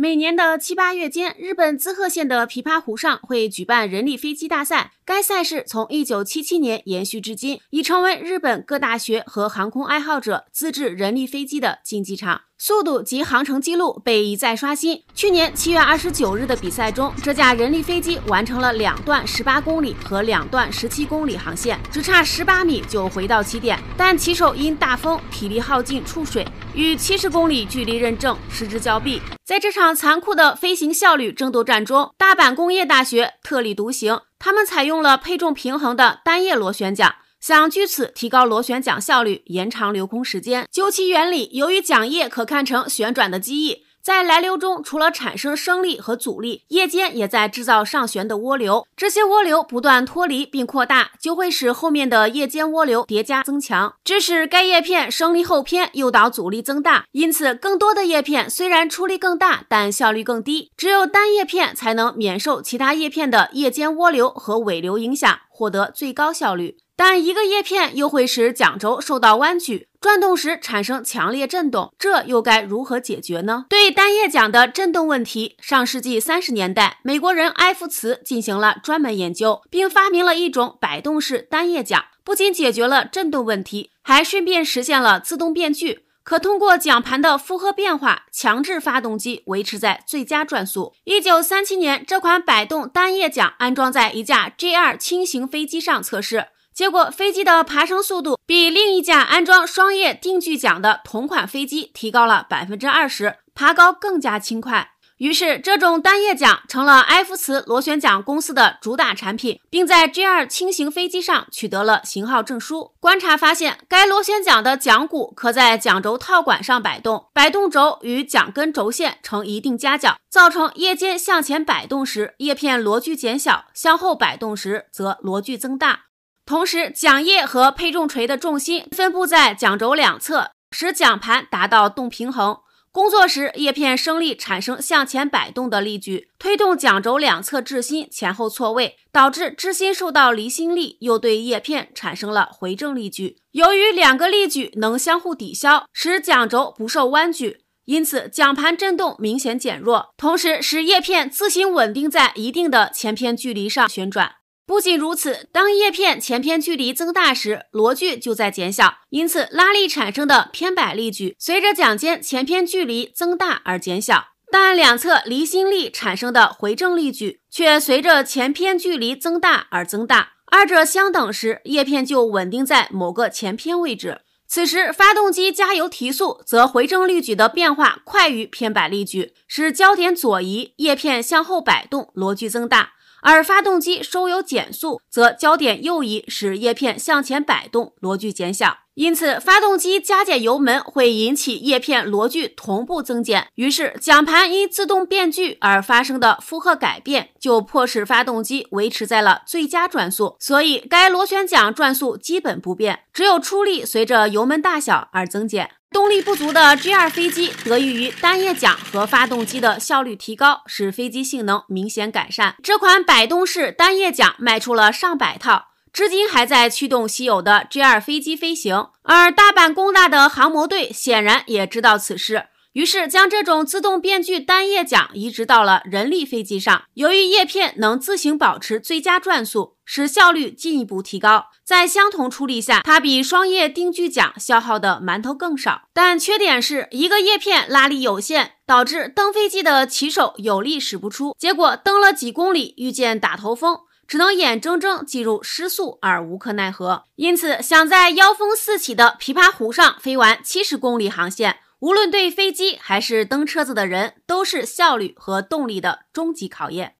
每年的七八月间，日本滋贺县的琵琶湖上会举办人力飞机大赛。该赛事从1977年延续至今，已成为日本各大学和航空爱好者自制人力飞机的竞技场。速度及航程记录被一再刷新。去年七月二十九日的比赛中，这架人力飞机完成了两段十八公里和两段十七公里航线，只差十八米就回到起点，但骑手因大风体力耗尽触水，与七十公里距离认证失之交臂。在这场残酷的飞行效率争夺战中，大阪工业大学特立独行，他们采用了配重平衡的单叶螺旋桨。想据此提高螺旋桨效率，延长留空时间。究其原理，由于桨叶可看成旋转的机翼，在来流中除了产生升力和阻力，叶间也在制造上旋的涡流。这些涡流不断脱离并扩大，就会使后面的叶间涡流叠加增强，致使该叶片升力后偏，诱导阻力增大。因此，更多的叶片虽然出力更大，但效率更低。只有单叶片才能免受其他叶片的叶间涡流和尾流影响，获得最高效率。但一个叶片又会使桨轴受到弯曲，转动时产生强烈振动，这又该如何解决呢？对单叶桨的振动问题，上世纪三十年代，美国人埃夫茨进行了专门研究，并发明了一种摆动式单叶桨，不仅解决了振动问题，还顺便实现了自动变距，可通过桨盘的负荷变化，强制发动机维持在最佳转速。一九三七年，这款摆动单叶桨安装在一架 J 二轻型飞机上测试。结果，飞机的爬升速度比另一架安装双叶定距桨的同款飞机提高了百分之二十，爬高更加轻快。于是，这种单叶桨成了埃弗茨螺旋桨公司的主打产品，并在 G 二轻型飞机上取得了型号证书。观察发现，该螺旋桨的桨骨可在桨轴套管上摆动，摆动轴与桨根轴线成一定夹角，造成叶尖向前摆动时叶片螺距减小，向后摆动时则螺距增大。同时，桨叶和配重锤的重心分布在桨轴两侧，使桨盘达到动平衡。工作时，叶片升力产生向前摆动的力矩，推动桨轴两侧质心前后错位，导致质心受到离心力，又对叶片产生了回正力矩。由于两个力矩能相互抵消，使桨轴不受弯矩，因此桨盘振动明显减弱，同时使叶片自行稳定在一定的前偏距离上旋转。不仅如此，当叶片前偏距离增大时，螺距就在减小，因此拉力产生的偏摆力矩随着桨尖前偏距离增大而减小，但两侧离心力产生的回正力矩却随着前偏距离增大而增大。二者相等时，叶片就稳定在某个前偏位置。此时，发动机加油提速，则回正力矩的变化快于偏摆力矩，使焦点左移，叶片向后摆动，螺距增大。而发动机收油减速，则焦点右移，使叶片向前摆动，螺距减小。因此，发动机加减油门会引起叶片螺距同步增减，于是桨盘因自动变距而发生的负荷改变，就迫使发动机维持在了最佳转速，所以该螺旋桨转速基本不变，只有出力随着油门大小而增减。动力不足的 G 二飞机得益于单叶桨和发动机的效率提高，使飞机性能明显改善。这款摆动式单叶桨卖出了上百套。至今还在驱动稀有的 g 2飞机飞行，而大阪工大的航模队显然也知道此事，于是将这种自动变距单叶桨移植到了人力飞机上。由于叶片能自行保持最佳转速，使效率进一步提高，在相同出力下，它比双叶定距桨消耗的“馒头”更少。但缺点是一个叶片拉力有限，导致登飞机的骑手有力使不出，结果登了几公里，遇见打头风。只能眼睁睁进入失速而无可奈何，因此想在妖风四起的琵琶湖上飞完七十公里航线，无论对飞机还是蹬车子的人，都是效率和动力的终极考验。